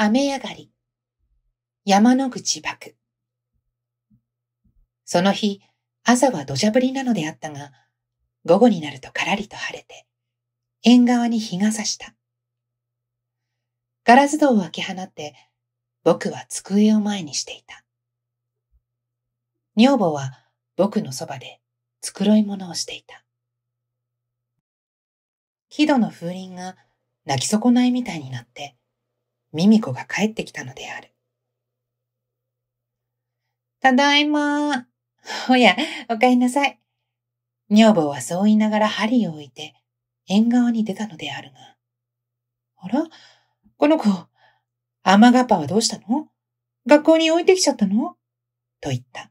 雨上がり。山の口爆。その日、朝は土砂降りなのであったが、午後になるとからりと晴れて、縁側に日が差した。ガラス戸を開け放って、僕は机を前にしていた。女房は僕のそばで繕い物をしていた。木戸の風鈴が泣き損ないみたいになって、ミミコが帰ってきたのである。ただいまおや、お帰りなさい。女房はそう言いながら針を置いて、縁側に出たのであるが。あらこの子、甘がっぱはどうしたの学校に置いてきちゃったのと言った。